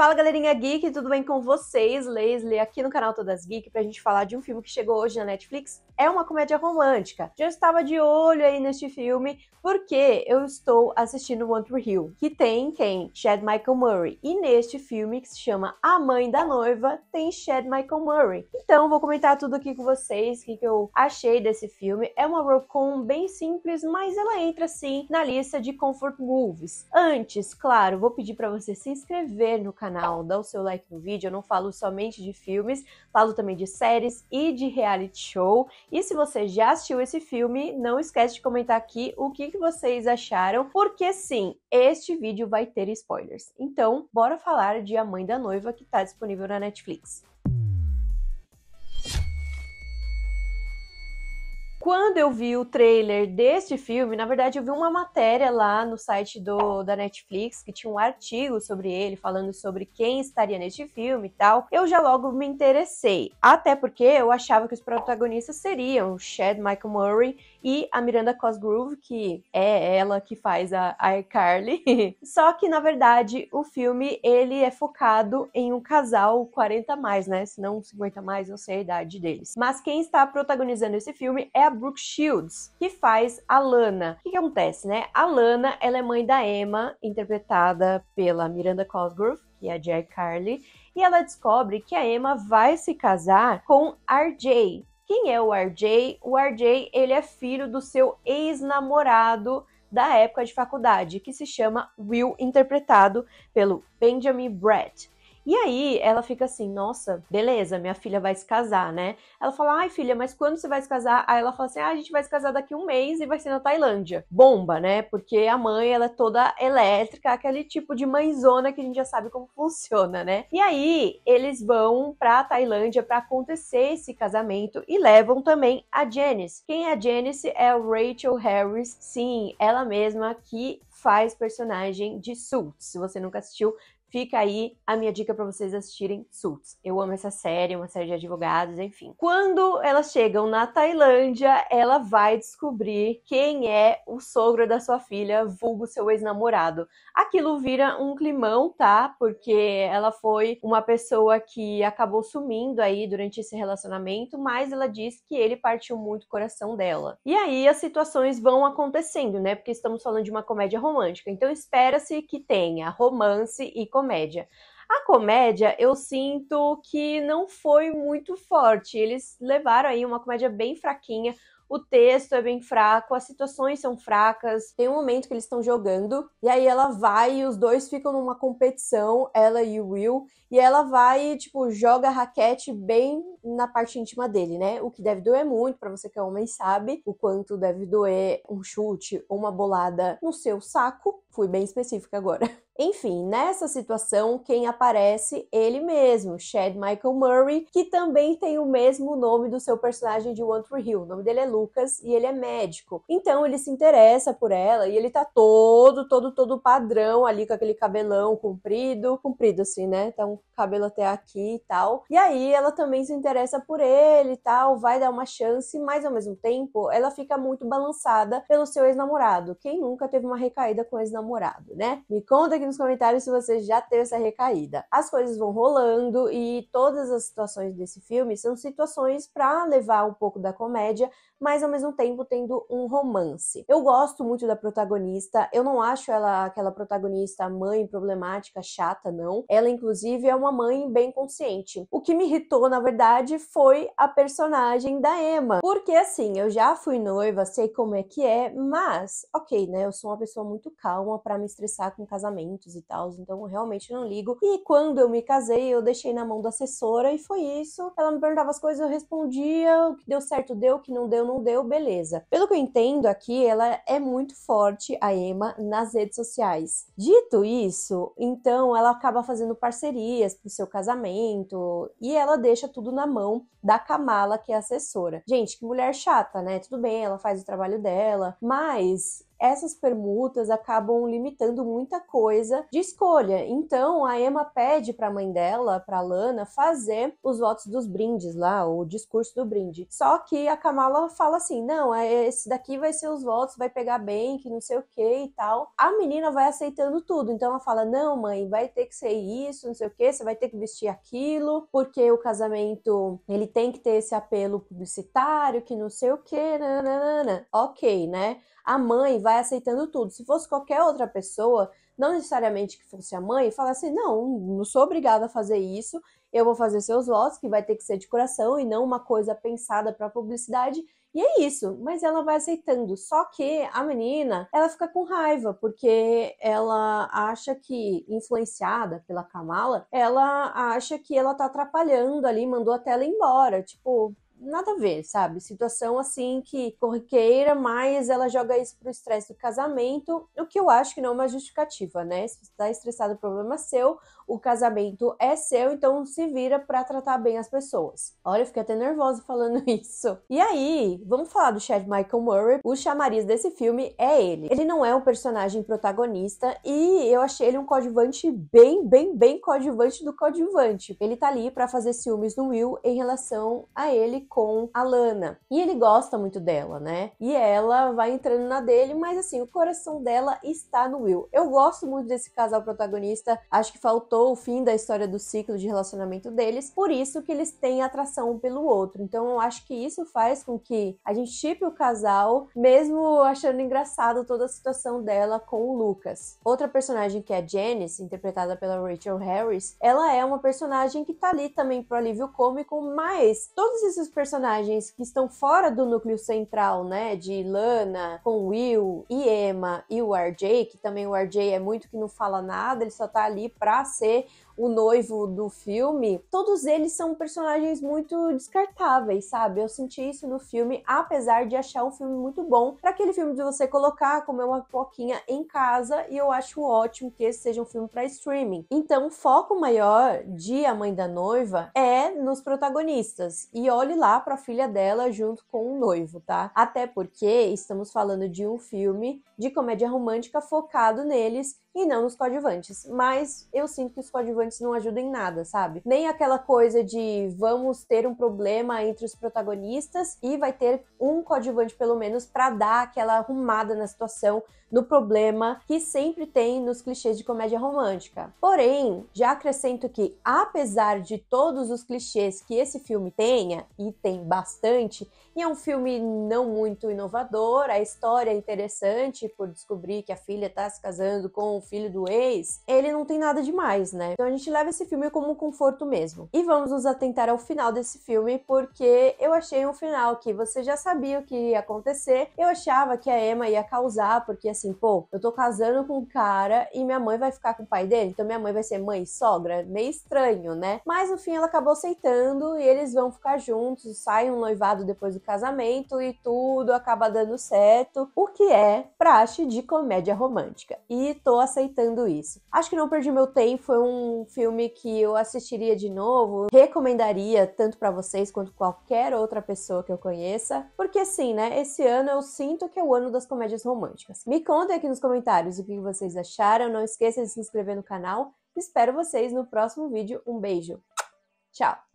Fala galerinha geek, tudo bem com vocês? Leslie aqui no canal Todas Geek pra gente falar de um filme que chegou hoje na Netflix. É uma comédia romântica. Já estava de olho aí neste filme porque eu estou assistindo One Tree Hill, que tem quem? Chad Michael Murray. E neste filme que se chama A Mãe da Noiva tem Chad Michael Murray. Então vou comentar tudo aqui com vocês, o que, eu achei desse filme. É uma rom-com bem simples, mas ela entra sim na lista de comfort movies. Antes, claro, vou pedir para você se inscrever no canal canal, dá o seu like no vídeo. Eu não falo somente de filmes, falo também de séries e de reality show. E se você já assistiu esse filme, não esquece de comentar aqui o que, que vocês acharam, porque sim, este vídeo vai ter spoilers. Então, bora falar de A Mãe da Noiva que está disponível na Netflix. Quando eu vi o trailer deste filme, na verdade eu vi uma matéria lá no site do, da Netflix que tinha um artigo sobre ele, falando sobre quem estaria neste filme e tal. Eu já logo me interessei, até porque eu achava que os protagonistas seriam o Chad Michael Murray e a Miranda Cosgrove, que é ela que faz a, a iCarly. Só que na verdade o filme ele é focado em um casal 40 mais, né? Se não 50 mais, não sei a idade deles. Mas quem está protagonizando esse filme é a Brooke Shields, que faz a Lana. O que, que acontece, né? A Lana, ela é mãe da Emma, interpretada pela Miranda Cosgrove, que é a Jack Carly, e ela descobre que a Emma vai se casar com RJ. Quem é o RJ? O RJ, ele é filho do seu ex-namorado da época de faculdade, que se chama Will, interpretado pelo Benjamin Brett. E aí ela fica assim: nossa, beleza, minha filha vai se casar, né? Ela fala: ai, filha, mas quando você vai se casar? Aí ela fala assim: ah, a gente vai se casar daqui um mês e vai ser na Tailândia. Bomba, né? Porque a mãe, ela é toda elétrica, aquele tipo de mãezona que a gente já sabe como funciona, né? E aí eles vão pra Tailândia para acontecer esse casamento e levam também a Janice. Quem é a Janice é o Rachel Harris, sim, ela mesma que faz personagem de Suits. Se você nunca assistiu, Fica aí a minha dica para vocês assistirem Suits. Eu amo essa série, é uma série de advogados, enfim. Quando elas chegam na Tailândia, ela vai descobrir quem é o sogro da sua filha, vulgo seu ex-namorado. Aquilo vira um climão, tá? Porque ela foi uma pessoa que acabou sumindo aí durante esse relacionamento, mas ela diz que ele partiu muito o coração dela. E aí as situações vão acontecendo, né? Porque estamos falando de uma comédia romântica. Então espera-se que tenha romance e comédia comédia. A comédia, eu sinto que não foi muito forte. Eles levaram aí uma comédia bem fraquinha. O texto é bem fraco, as situações são fracas. Tem um momento que eles estão jogando, e aí ela vai e os dois ficam numa competição, ela e o Will, e ela vai e, tipo, joga a raquete bem na parte íntima dele, né? O que deve doer muito, para você que é homem sabe o quanto deve doer um chute ou uma bolada no seu saco. Fui bem específica agora. Enfim, nessa situação, quem aparece? Ele mesmo, Chad Michael Murray, que também tem o mesmo nome do seu personagem de One Tree Hill. O nome dele é Lucas e ele é médico. Então ele se interessa por ela e ele tá todo, todo, todo padrão ali com aquele cabelão comprido, comprido assim, né? Tá um cabelo até aqui e tal. E aí ela também se interessa por ele e tal, vai dar uma chance, mas ao mesmo tempo ela fica muito balançada pelo seu ex-namorado. Quem nunca teve uma recaída com ex-namorado, né? Me conta que nos comentários se você já teve essa recaída. As coisas vão rolando e todas as situações desse filme são situações para levar um pouco da comédia, mas ao mesmo tempo tendo um romance. Eu gosto muito da protagonista, eu não acho ela aquela protagonista mãe problemática, chata, não. Ela, inclusive, é uma mãe bem consciente. O que me irritou, na verdade, foi a personagem da Emma. Porque assim, eu já fui noiva, sei como é que é, mas, ok, né? Eu sou uma pessoa muito calma para me estressar com casamento eventos e tal, então eu realmente não ligo. E quando eu me casei, eu deixei na mão da assessora e foi isso. Ela me perguntava as coisas, eu respondia, o que deu certo deu, o que não deu não deu, beleza. Pelo que eu entendo aqui, ela é muito forte, a Emma, nas redes sociais. Dito isso, então ela acaba fazendo parcerias pro seu casamento e ela deixa tudo na mão da Kamala, que é assessora. Gente, que mulher chata, né? Tudo bem, ela faz o trabalho dela, mas essas permutas acabam limitando muita coisa de escolha. Então a Emma pede para a mãe dela, para Lana, fazer os votos dos brindes lá, o discurso do brinde. Só que a Kamala fala assim: não, é, esse daqui vai ser os votos, vai pegar bem, que não sei o que e tal. A menina vai aceitando tudo. Então ela fala: não, mãe, vai ter que ser isso, não sei o que, você vai ter que vestir aquilo, porque o casamento ele tem que ter esse apelo publicitário, que não sei o que, nananana. Ok, né? a mãe vai aceitando tudo. Se fosse qualquer outra pessoa, não necessariamente que fosse a mãe, falasse, assim: não, não sou obrigada a fazer isso, eu vou fazer seus votos, que vai ter que ser de coração e não uma coisa pensada para publicidade. E é isso, mas ela vai aceitando. Só que a menina, ela fica com raiva, porque ela acha que, influenciada pela Kamala, ela acha que ela tá atrapalhando ali, mandou até ela embora. Tipo, nada a ver, sabe? Situação assim que corriqueira, mas ela joga isso pro estresse do casamento, o que eu acho que não é uma justificativa, né? Se você tá estressado, o problema é seu, o casamento é seu, então se vira para tratar bem as pessoas. Olha, eu fiquei até nervosa falando isso. E aí, vamos falar do Chad Michael Murray. O chamariz desse filme é ele. Ele não é um personagem protagonista e eu achei ele um coadjuvante bem, bem, bem coadjuvante do coadjuvante. Ele tá ali para fazer ciúmes no Will em relação a ele com a Lana. E ele gosta muito dela, né? E ela vai entrando na dele, mas assim, o coração dela está no Will. Eu gosto muito desse casal protagonista, acho que faltou o fim da história do ciclo de relacionamento deles, por isso que eles têm atração um pelo outro. Então eu acho que isso faz com que a gente chipe o casal, mesmo achando engraçado toda a situação dela com o Lucas. Outra personagem que é a Janice, interpretada pela Rachel Harris, ela é uma personagem que tá ali também pro alívio cômico, mas todos esses personagens que estão fora do núcleo central, né? De Lana, com Will e Emma e o RJ, que também o RJ é muito que não fala nada, ele só tá ali pra ser o noivo do filme, todos eles são personagens muito descartáveis, sabe? Eu senti isso no filme, apesar de achar um filme muito bom para aquele filme de você colocar, comer uma pipoquinha em casa, e eu acho ótimo que esse seja um filme para streaming. Então, o foco maior de A Mãe da Noiva é nos protagonistas. E olhe lá para a filha dela junto com o noivo, tá? Até porque estamos falando de um filme de comédia romântica focado neles e não nos coadjuvantes. Mas eu sinto que os coadjuvantes não ajudam em nada, sabe? Nem aquela coisa de vamos ter um problema entre os protagonistas e vai ter um coadjuvante pelo menos para dar aquela arrumada na situação, no problema que sempre tem nos clichês de comédia romântica. Porém, já acrescento que apesar de todos os clichês que esse filme tenha e tem bastante, e é um filme não muito inovador, a história é interessante por descobrir que a filha está se casando com o filho do ex, ele não tem nada demais, né? Então a gente leva esse filme como um conforto mesmo. E vamos nos atentar ao final desse filme, porque eu achei um final que você já sabia o que ia acontecer. Eu achava que a Emma ia causar, porque assim, pô, eu tô casando com um cara e minha mãe vai ficar com o pai dele, então minha mãe vai ser mãe sogra. Meio estranho, né? Mas no fim ela acabou aceitando e eles vão ficar juntos, saem um noivado depois do casamento e tudo acaba dando certo, o que é praxe de comédia romântica. E tô aceitando isso. Acho que Não Perdi Meu Tempo foi um filme que eu assistiria de novo, recomendaria tanto para vocês quanto qualquer outra pessoa que eu conheça, porque assim, né, esse ano eu sinto que é o ano das comédias românticas. Me contem aqui nos comentários o que vocês acharam, não esqueça de se inscrever no canal, espero vocês no próximo vídeo, um beijo, tchau!